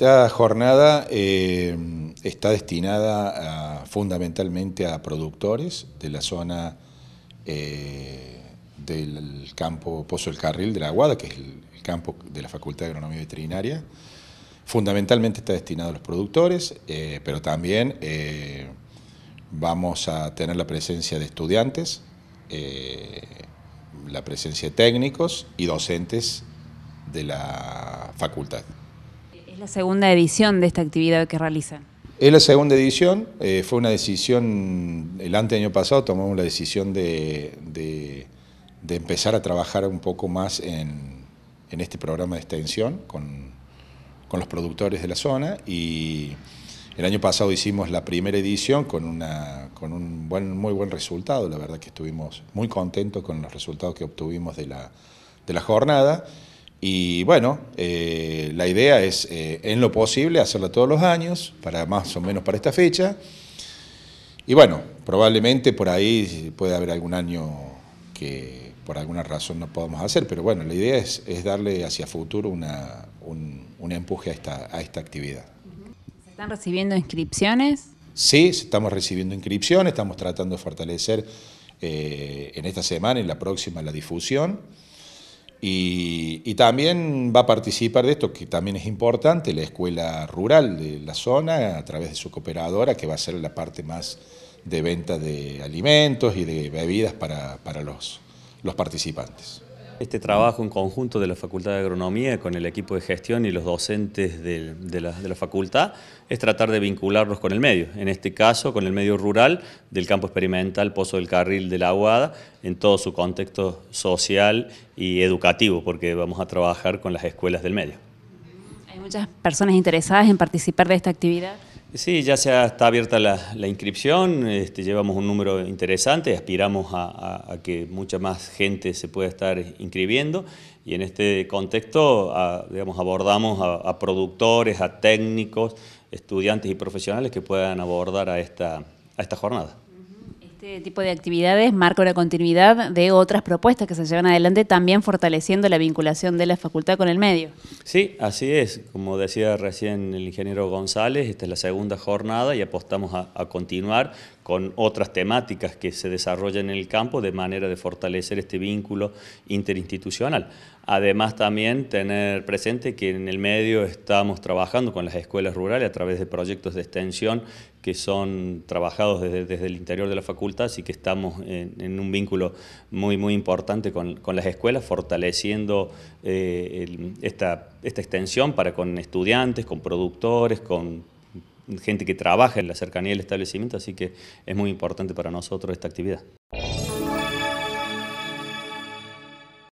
Esta jornada eh, está destinada fundamentalmente a productores de la zona eh, del campo Pozo del Carril de la Aguada, que es el, campo de la Facultad de Agronomía Veterinaria. Fundamentalmente está destinado a los productores, eh, pero también vamos a tener la presencia de estudiantes, la presencia de técnicos y docentes de la facultad la segunda edición de esta actividad que realizan. Es la segunda edición, eh, fue una decisión, el ante año pasado tomamos la decisión de, de, de empezar a trabajar un poco más en, en este programa de extensión con, con, los productores de la zona y el año pasado hicimos la primera edición con, una, con un buen, muy buen resultado, la verdad que estuvimos muy contentos con los resultados que obtuvimos de la, de la jornada y bueno, eh, la idea es, eh, en lo posible, hacerlo todos los años, para más o menos para esta fecha. Y bueno, probablemente por ahí puede haber algún año que por alguna razón no podamos hacer, pero bueno, la idea es, darle hacia futuro un, empuje a esta, actividad. ¿Se están recibiendo inscripciones? Sí, estamos recibiendo inscripciones, estamos tratando de fortalecer eh, en esta semana, en la próxima, la difusión. Y, también va a participar de esto, que también es importante, la escuela rural de la zona a través de su cooperadora, que va a ser la parte más de venta de alimentos y de bebidas para, los participantes. Este trabajo en conjunto de la Facultad de Agronomía con el equipo de gestión y los docentes de, la, la, facultad es tratar de vincularlos con el medio, en este caso con el medio rural del campo experimental Pozo del Carril de la Aguada en todo su contexto social y educativo, porque vamos a trabajar con las escuelas del medio. ¿Hay muchas personas interesadas en participar de esta actividad? Sí, ya está abierta la, inscripción, este, llevamos un número interesante, aspiramos a, que mucha más gente se pueda estar inscribiendo y en este contexto abordamos a, productores, a técnicos, estudiantes y profesionales que puedan abordar a esta jornada. Este tipo de actividades marca una continuidad de otras propuestas que se llevan adelante, también fortaleciendo la vinculación de la facultad con el medio. Sí, así es. Como decía recién el ingeniero González, esta es la segunda jornada y apostamos a, a continuar con otras temáticas que se desarrollan en el campo de manera de fortalecer este vínculo interinstitucional. Además también tener presente que en el medio estamos trabajando con las escuelas rurales a través de proyectos de extensión que son trabajados desde, el interior de la facultad, así que estamos en, un vínculo muy, muy importante con, las escuelas, fortaleciendo eh, esta extensión para con estudiantes, con productores, con gente que trabaja en la cercanía del establecimiento, así que es muy importante para nosotros esta actividad.